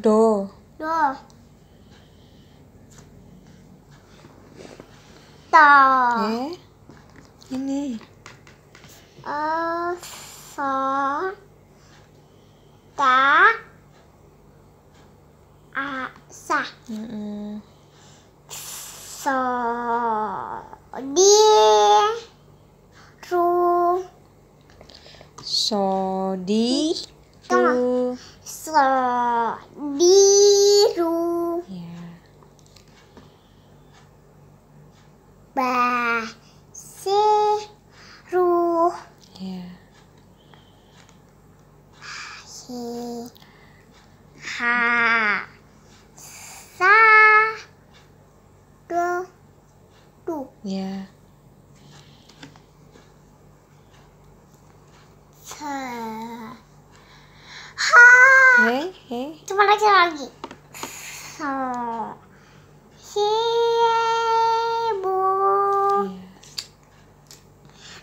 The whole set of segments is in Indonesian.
Do. Do. To. Eh, ini. Uh, so. Ta. A. Sa. Mm -mm. So. Di. Ru. So. Di. biru. Ya. Basiru. Ya. Hi. Iya. Ha. Sa. Do. Du. Ya. Hei, hei. Cuma lagi lagi so sibuk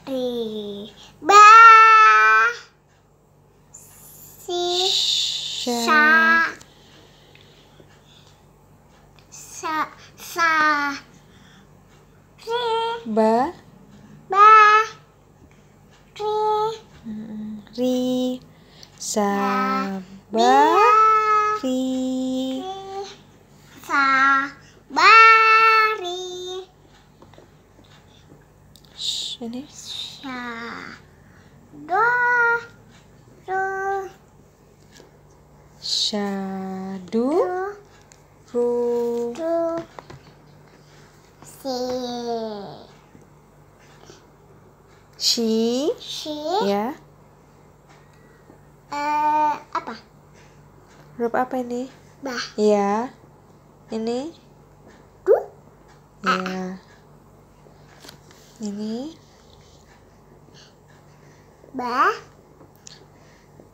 riba sisa sa sa ri ba ba ri hmm, ri sa ba ri Indonesia. Dua, ru, syadu, ru, ru, si, si, si, ya. Eh apa? Huruf apa ini? Bah. Ya. Ini. Du. Ya. Ini ba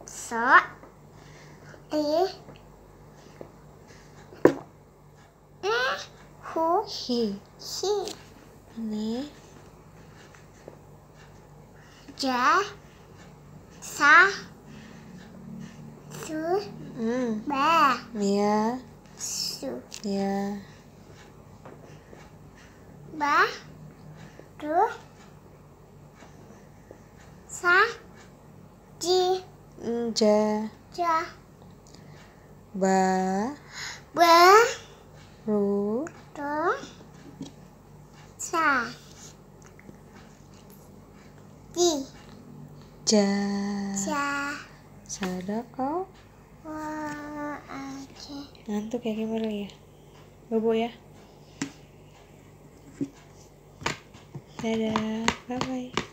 so e hu hi hi ini ja sa su mm. ba ya su ya ba tu sa ji ja ja ba ba ru ru sa ji ja ja sadar kau Wah, ngantuk ya, kayak gimana ya bobo ya dadah bye bye